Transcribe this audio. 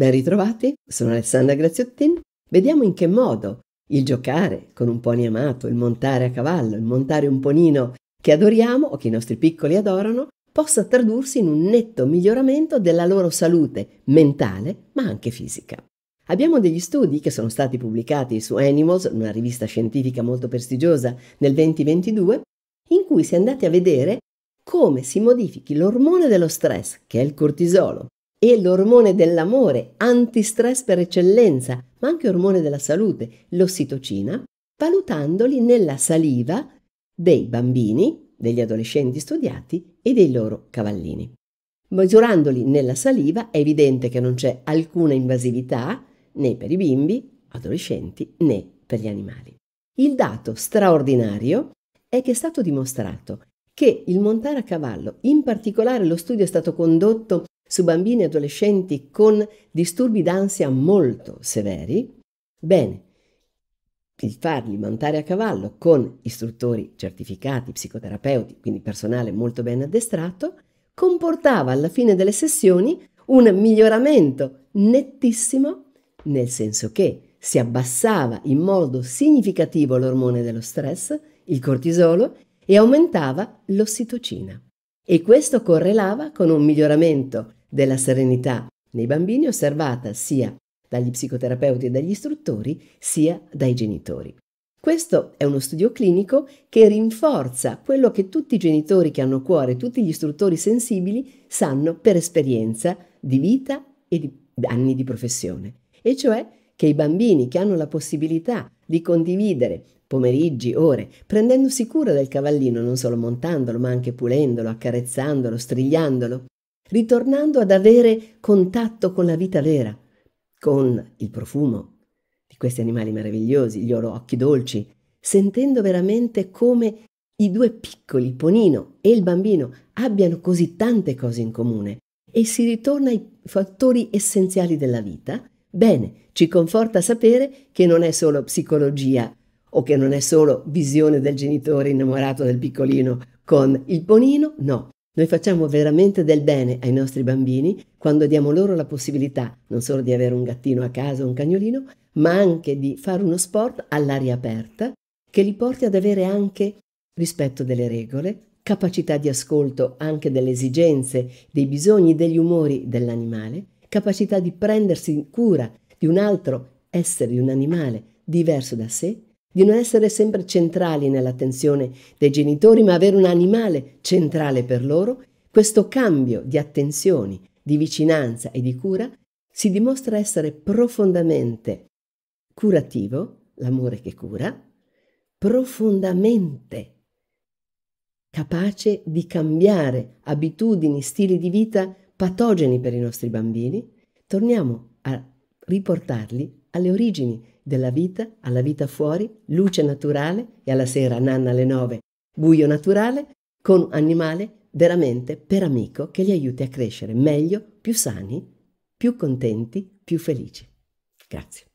Ben ritrovati, sono Alessandra Graziottin. Vediamo in che modo il giocare con un pony amato, il montare a cavallo, il montare un ponino che adoriamo o che i nostri piccoli adorano, possa tradursi in un netto miglioramento della loro salute mentale ma anche fisica. Abbiamo degli studi che sono stati pubblicati su Animals, una rivista scientifica molto prestigiosa, nel 2022, in cui si è andati a vedere come si modifichi l'ormone dello stress, che è il cortisolo, è l'ormone dell'amore, antistress per eccellenza, ma anche ormone della salute, l'ossitocina, valutandoli nella saliva dei bambini, degli adolescenti studiati e dei loro cavallini. Misurandoli nella saliva è evidente che non c'è alcuna invasività né per i bimbi, adolescenti né per gli animali. Il dato straordinario è che è stato dimostrato che il montare a cavallo, in particolare lo studio è stato condotto su bambini e adolescenti con disturbi d'ansia molto severi, bene, il farli montare a cavallo con istruttori certificati, psicoterapeuti, quindi personale molto ben addestrato, comportava alla fine delle sessioni un miglioramento nettissimo, nel senso che si abbassava in modo significativo l'ormone dello stress, il cortisolo, e aumentava l'ossitocina. E questo correlava con un miglioramento della serenità nei bambini osservata sia dagli psicoterapeuti e dagli istruttori, sia dai genitori. Questo è uno studio clinico che rinforza quello che tutti i genitori che hanno cuore, tutti gli istruttori sensibili sanno per esperienza di vita e di anni di professione, e cioè che i bambini che hanno la possibilità di condividere pomeriggi, ore, prendendosi cura del cavallino, non solo montandolo, ma anche pulendolo, accarezzandolo, strigliandolo, ritornando ad avere contatto con la vita vera, con il profumo di questi animali meravigliosi, gli loro occhi dolci, sentendo veramente come i due piccoli, Ponino e il bambino, abbiano così tante cose in comune e si ritorna ai fattori essenziali della vita, bene, ci conforta sapere che non è solo psicologia o che non è solo visione del genitore innamorato del piccolino con il ponino, no, noi facciamo veramente del bene ai nostri bambini quando diamo loro la possibilità non solo di avere un gattino a casa o un cagnolino, ma anche di fare uno sport all'aria aperta che li porti ad avere anche rispetto delle regole, capacità di ascolto anche delle esigenze, dei bisogni, degli umori dell'animale, capacità di prendersi cura di un altro essere, di un animale diverso da sé di non essere sempre centrali nell'attenzione dei genitori, ma avere un animale centrale per loro, questo cambio di attenzioni, di vicinanza e di cura si dimostra essere profondamente curativo, l'amore che cura, profondamente capace di cambiare abitudini, stili di vita patogeni per i nostri bambini. Torniamo a riportarli alle origini della vita, alla vita fuori, luce naturale e alla sera nanna alle nove, buio naturale, con un animale veramente per amico che li aiuti a crescere meglio, più sani, più contenti, più felici. Grazie.